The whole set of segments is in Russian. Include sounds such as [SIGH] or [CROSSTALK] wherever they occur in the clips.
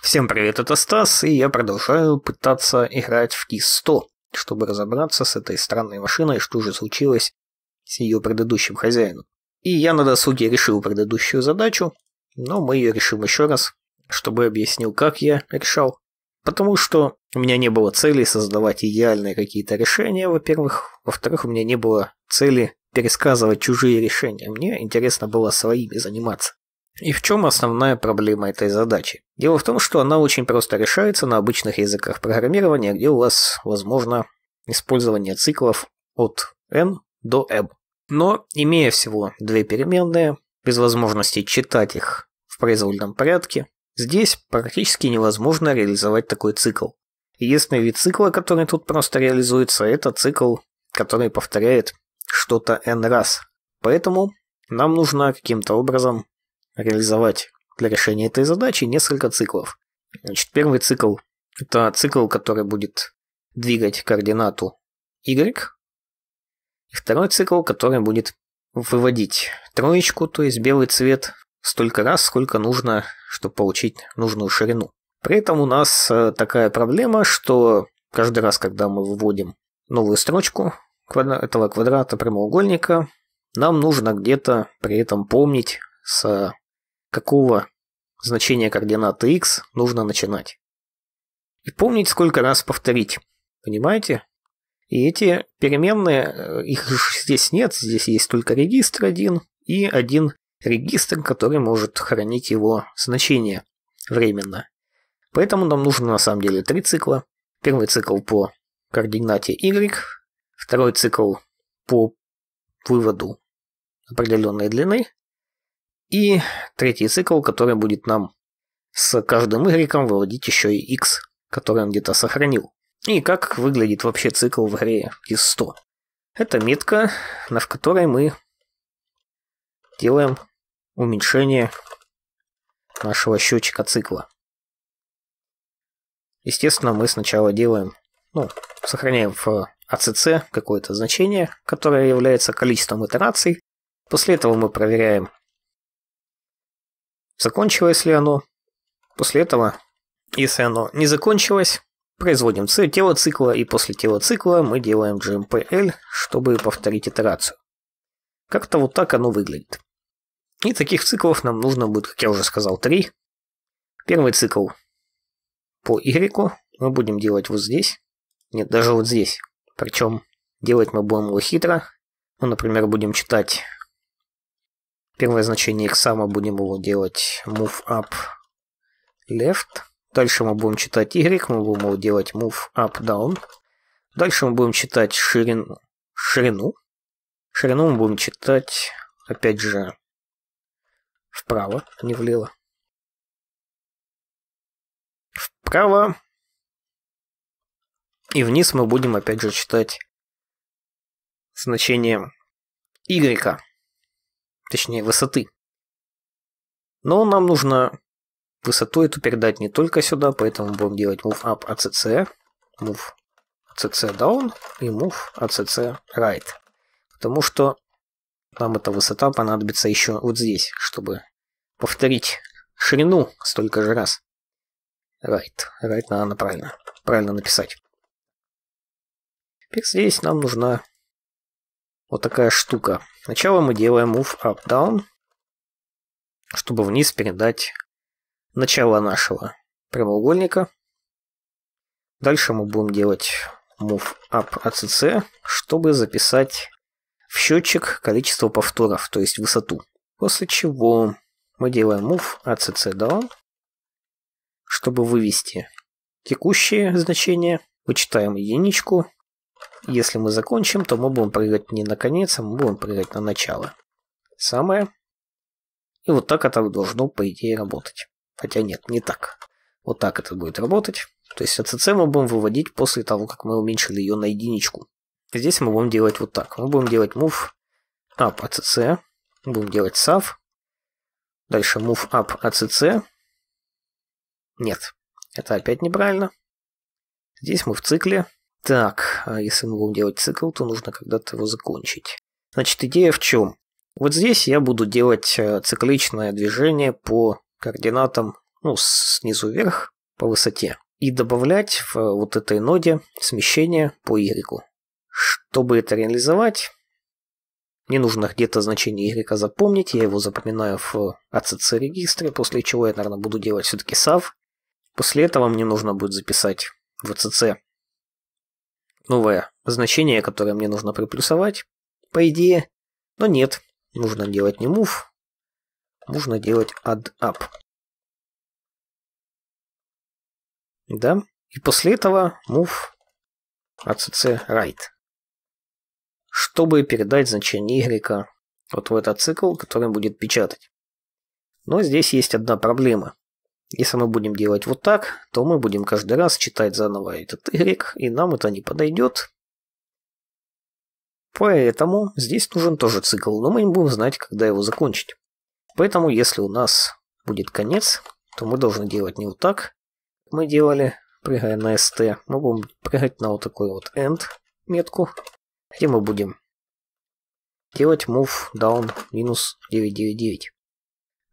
Всем привет, это Стас, и я продолжаю пытаться играть в КИС-100, чтобы разобраться с этой странной машиной, что же случилось с ее предыдущим хозяином. И я на досуге решил предыдущую задачу, но мы ее решим еще раз, чтобы объяснил, как я решал. Потому что у меня не было цели создавать идеальные какие-то решения, во-первых. Во-вторых, у меня не было цели пересказывать чужие решения. Мне интересно было своими заниматься. И в чем основная проблема этой задачи? Дело в том, что она очень просто решается на обычных языках программирования, где у вас возможно использование циклов от n до m. Но, имея всего две переменные, без возможности читать их в произвольном порядке, здесь практически невозможно реализовать такой цикл. Единственный вид цикла, который тут просто реализуется, это цикл, который повторяет что-то n раз. Поэтому нам нужно каким-то образом реализовать для решения этой задачи несколько циклов. Значит, первый цикл – это цикл, который будет двигать координату y. И второй цикл, который будет выводить троечку, то есть белый цвет, столько раз, сколько нужно, чтобы получить нужную ширину. При этом у нас э, такая проблема, что каждый раз, когда мы выводим новую строчку этого квадрата прямоугольника, нам нужно где-то при этом помнить с какого значения координаты x нужно начинать. И помнить, сколько раз повторить. Понимаете? И эти переменные, э, их здесь нет, здесь есть только регистр один и один регистр, который может хранить его значение временно. Поэтому нам нужно на самом деле три цикла. Первый цикл по координате y, второй цикл по выводу определенной длины, и третий цикл, который будет нам с каждым игреком выводить еще и x, который он где-то сохранил. И как выглядит вообще цикл в игре из 100. Это метка, на которой мы делаем уменьшение нашего счетчика цикла. Естественно, мы сначала делаем, ну, сохраняем в ACC а какое-то значение, которое является количеством итераций. После этого мы проверяем закончилось ли оно. После этого, если оно не закончилось, производим тело цикла, и после тела цикла мы делаем GMPL, чтобы повторить итерацию. Как-то вот так оно выглядит. И таких циклов нам нужно будет, как я уже сказал, три. Первый цикл по Y мы будем делать вот здесь. Нет, даже вот здесь. Причем делать мы будем его хитро. Ну, например, будем читать Первое значение x мы будем его делать move up left. Дальше мы будем читать y, мы будем его делать move up down. Дальше мы будем читать ширину. Ширину, ширину мы будем читать, опять же, вправо, не влево. Вправо. И вниз мы будем опять же читать значение y. ка Точнее, высоты. Но нам нужно высоту эту передать не только сюда, поэтому будем делать move up ACC, move ACC down и move ACC right. Потому что нам эта высота понадобится еще вот здесь, чтобы повторить ширину столько же раз. Right. Right надо правильно, правильно написать. Теперь здесь нам нужна вот такая штука. Сначала мы делаем move up down, чтобы вниз передать начало нашего прямоугольника. Дальше мы будем делать move up ACC, чтобы записать в счетчик количество повторов, то есть высоту. После чего мы делаем move ACC down, чтобы вывести текущее значение, вычитаем единичку, если мы закончим, то мы будем прыгать не на конец, а мы будем прыгать на начало. Самое. И вот так это должно, по идее, работать. Хотя нет, не так. Вот так это будет работать. То есть АЦЦ мы будем выводить после того, как мы уменьшили ее на единичку. Здесь мы будем делать вот так. Мы будем делать move up ACC. Будем делать САВ. Дальше move up ACC. Нет, это опять неправильно. Здесь мы в цикле так, а если мы будем делать цикл, то нужно когда-то его закончить. Значит, идея в чем? Вот здесь я буду делать э, цикличное движение по координатам, ну, снизу вверх, по высоте. И добавлять в э, вот этой ноде смещение по y. Чтобы это реализовать, мне нужно где-то значение y запомнить, я его запоминаю в ACC а регистре, после чего я, наверное, буду делать все-таки SAV. После этого мне нужно будет записать в ACC а новое значение, которое мне нужно приплюсовать, по идее. Но нет, нужно делать не move, нужно делать add up. Да, и после этого move acc right. Чтобы передать значение y вот в этот цикл, который будет печатать. Но здесь есть одна проблема. Если мы будем делать вот так, то мы будем каждый раз читать заново этот Y, и нам это не подойдет. Поэтому здесь нужен тоже цикл, но мы не будем знать, когда его закончить. Поэтому если у нас будет конец, то мы должны делать не вот так, как мы делали, прыгая на ST. Мы будем прыгать на вот такую вот end метку, где мы будем делать move down минус 999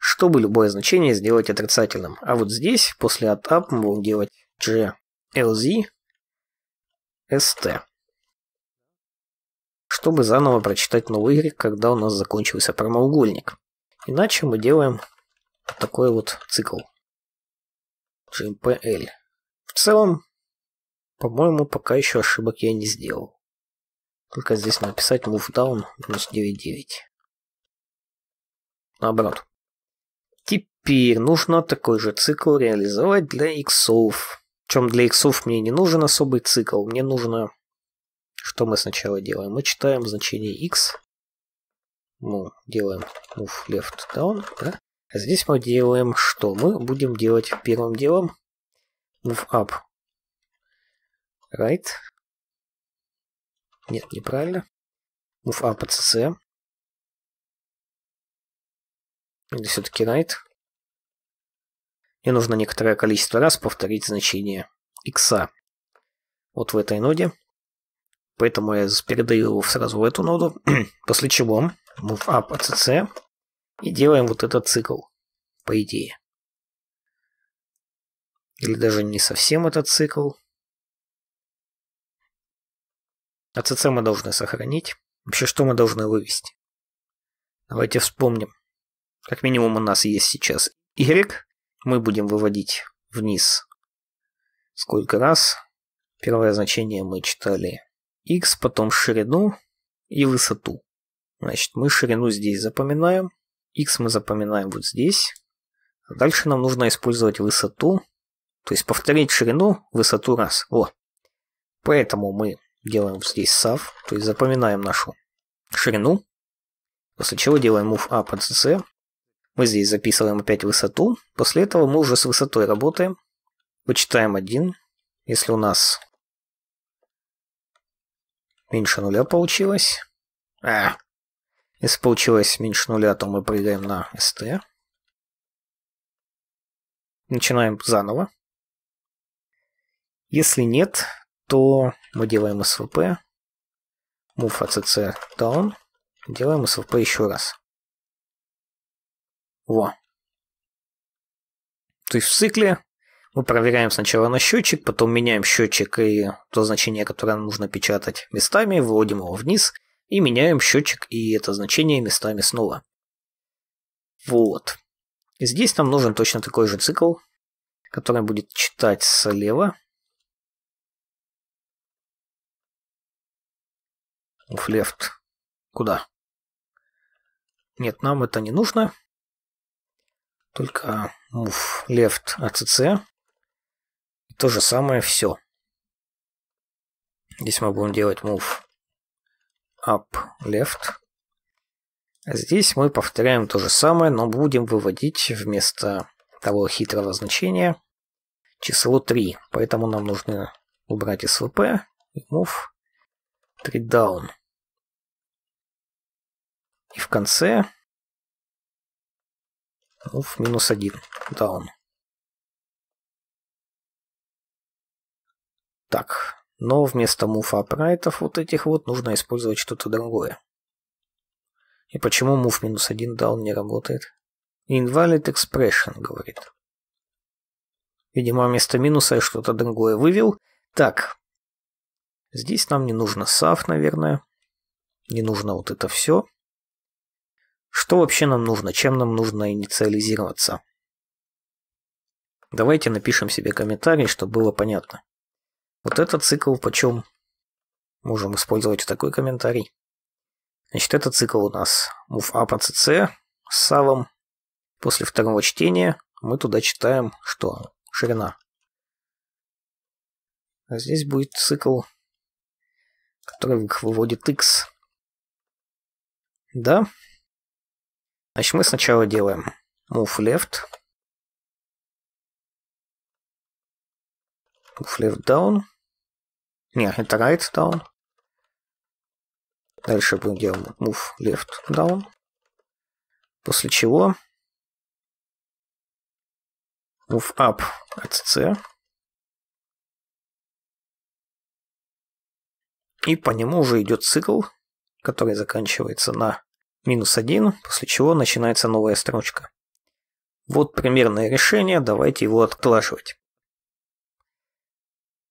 чтобы любое значение сделать отрицательным. А вот здесь после атап мы будем делать g lz st. Чтобы заново прочитать новый y, когда у нас закончился прямоугольник. Иначе мы делаем такой вот цикл. GMPL. В целом, по-моему, пока еще ошибок я не сделал. Только здесь написать move down минус 9.9. Наоборот, Теперь нужно такой же цикл реализовать для иксов. Причем для иксов мне не нужен особый цикл, мне нужно... Что мы сначала делаем? Мы читаем значение x, ну, делаем move left down, да? А здесь мы делаем что? Мы будем делать первым делом move up. Right. Нет, неправильно. Move up от CC. Или все-таки right и нужно некоторое количество раз повторить значение x, Вот в этой ноде. Поэтому я передаю его сразу в эту ноду, [CLEARS THROAT] после чего move up acc и делаем вот этот цикл, по идее. Или даже не совсем этот цикл. ACC а мы должны сохранить. Вообще, что мы должны вывести? Давайте вспомним. Как минимум у нас есть сейчас Y, мы будем выводить вниз. Сколько раз? Первое значение мы читали x, потом ширину и высоту. Значит, мы ширину здесь запоминаем, x мы запоминаем вот здесь. А дальше нам нужно использовать высоту, то есть повторить ширину, высоту раз. О. Поэтому мы делаем здесь SAV, то есть запоминаем нашу ширину, после чего делаем move up под C, мы здесь записываем опять высоту. После этого мы уже с высотой работаем. Вычитаем 1. Если у нас меньше нуля получилось. А. Если получилось меньше нуля, то мы прыгаем на ST. Начинаем заново. Если нет, то мы делаем SVP. Move ACC down. Делаем SVP еще раз. Во. То есть в цикле мы проверяем сначала на счетчик, потом меняем счетчик и то значение, которое нам нужно печатать местами, вводим его вниз и меняем счетчик и это значение местами снова. Вот. И здесь нам нужен точно такой же цикл, который будет читать слева. Уф, лефт. Куда? Нет, нам это не нужно только move left ACC. И то же самое все. Здесь мы будем делать move up left. А здесь мы повторяем то же самое, но будем выводить вместо того хитрого значения число 3. Поэтому нам нужно убрать SVP и move 3 down. И в конце Руф минус один. Даун. Так, но вместо муфа апрайтов вот этих вот нужно использовать что-то другое. И почему муф минус один даун не работает? Invalid expression, говорит. Видимо, вместо минуса я что-то другое вывел. Так. Здесь нам не нужно саф, наверное. Не нужно вот это все. Что вообще нам нужно, чем нам нужно инициализироваться? Давайте напишем себе комментарий, чтобы было понятно. Вот этот цикл почем? Можем использовать такой комментарий. Значит, этот цикл у нас move up ACC с савом. После второго чтения мы туда читаем, что ширина. А здесь будет цикл, который выводит x. Да, Значит, мы сначала делаем move left. Move left down. Не, это right down. Дальше будем делать move left down. После чего move up от C. И по нему уже идет цикл, который заканчивается на минус 1, после чего начинается новая строчка. Вот примерное решение, давайте его отлаживать.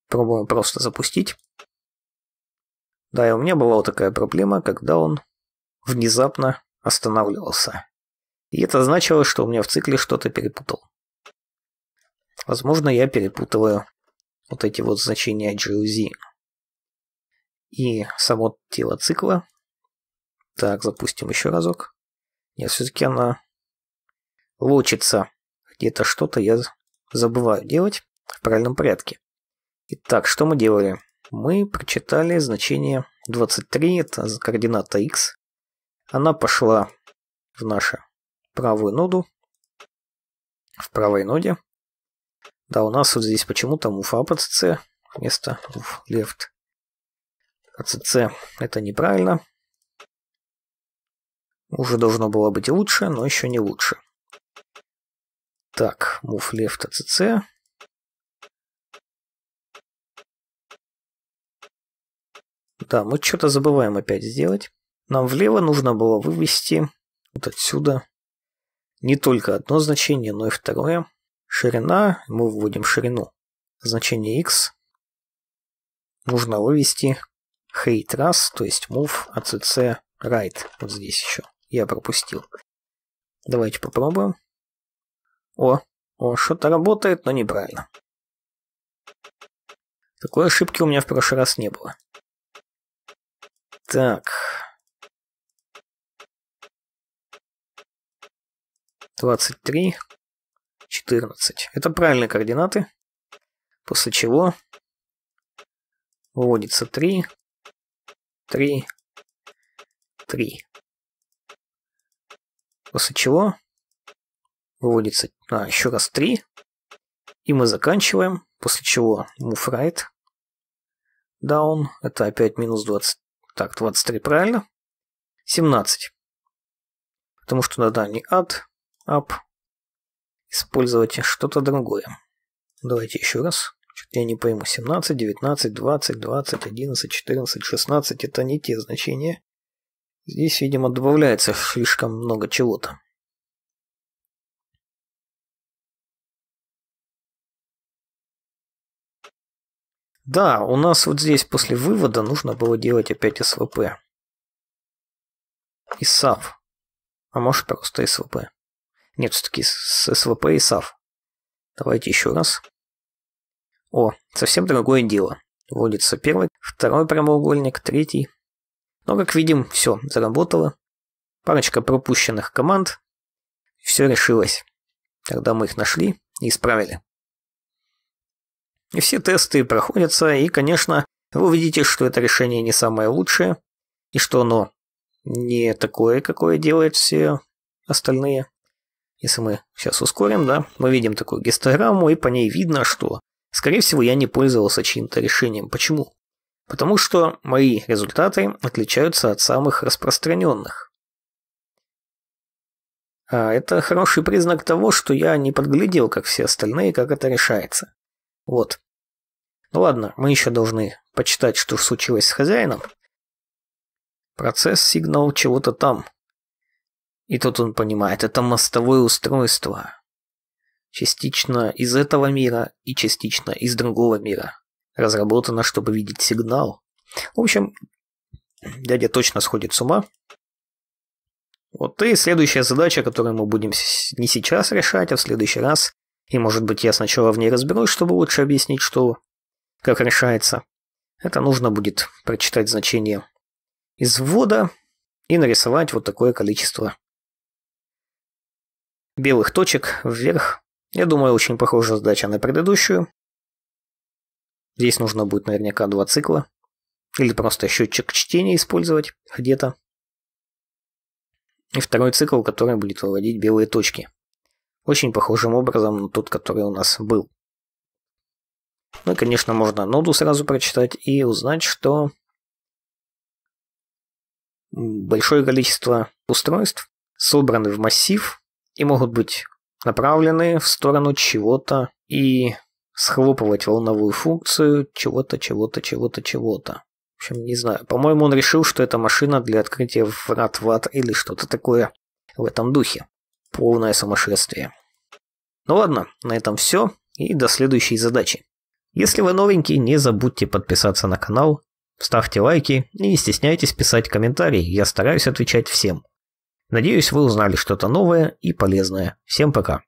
Пробуем просто запустить. Да, и у меня была вот такая проблема, когда он внезапно останавливался. И это значило, что у меня в цикле что-то перепутал. Возможно, я перепутываю вот эти вот значения GUZ и само тело цикла, так, запустим еще разок. Нет, все-таки она лучится. Где-то что-то я забываю делать в правильном порядке. Итак, что мы делали? Мы прочитали значение 23, это координата x. Она пошла в нашу правую ноду. В правой ноде. Да, у нас вот здесь почему-то муфа по CC вместо move left. CC это неправильно. Уже должно было быть лучше, но еще не лучше. Так, move left CC. Да, мы что-то забываем опять сделать. Нам влево нужно было вывести вот отсюда не только одно значение, но и второе. Ширина, мы вводим ширину. Значение x нужно вывести Height раз, то есть move acc right, вот здесь еще я пропустил. Давайте попробуем. О, о, что-то работает, но неправильно. Такой ошибки у меня в прошлый раз не было. Так. Двадцать три, четырнадцать. Это правильные координаты. После чего выводится три, три, три. После чего выводится а, еще раз 3. И мы заканчиваем, после чего move right down. Это опять минус 20. Так, 23 правильно. 17. Потому что надо не add, up, использовать что-то другое. Давайте еще раз. я не пойму. 17, 19, 20, 20, 11, 14, 16. Это не те значения. Здесь, видимо, добавляется слишком много чего-то. Да, у нас вот здесь после вывода нужно было делать опять СВП. И САВ, А может просто СВП. Нет, все-таки с СВП и САВ. Давайте еще раз. О, совсем другое дело. Вводится первый, второй прямоугольник, третий, но, как видим, все заработало. Парочка пропущенных команд. Все решилось. Тогда мы их нашли и исправили. все тесты проходятся, и, конечно, вы увидите, что это решение не самое лучшее, и что оно не такое, какое делают все остальные. Если мы сейчас ускорим, да, мы видим такую гистограмму, и по ней видно, что, скорее всего, я не пользовался чьим-то решением. Почему? потому что мои результаты отличаются от самых распространенных. А это хороший признак того, что я не подглядел, как все остальные, как это решается. Вот. Ну ладно, мы еще должны почитать, что случилось с хозяином. Процесс сигнал чего-то там. И тут он понимает, это мостовое устройство. Частично из этого мира и частично из другого мира разработана, чтобы видеть сигнал. В общем, дядя точно сходит с ума. Вот и следующая задача, которую мы будем не сейчас решать, а в следующий раз. И может быть я сначала в ней разберусь, чтобы лучше объяснить, что как решается. Это нужно будет прочитать значение из ввода и нарисовать вот такое количество белых точек вверх. Я думаю, очень похожая задача на предыдущую. Здесь нужно будет наверняка два цикла. Или просто счетчик чтения использовать где-то. И второй цикл, который будет выводить белые точки. Очень похожим образом на тот, который у нас был. Ну и, конечно, можно ноду сразу прочитать и узнать, что большое количество устройств собраны в массив и могут быть направлены в сторону чего-то и схлопывать волновую функцию чего-то, чего-то, чего-то, чего-то. В общем, не знаю. По-моему, он решил, что это машина для открытия врат в ад или что-то такое в этом духе. Полное сумасшествие. Ну ладно, на этом все. И до следующей задачи. Если вы новенький, не забудьте подписаться на канал, ставьте лайки и не стесняйтесь писать комментарии, я стараюсь отвечать всем. Надеюсь, вы узнали что-то новое и полезное. Всем пока.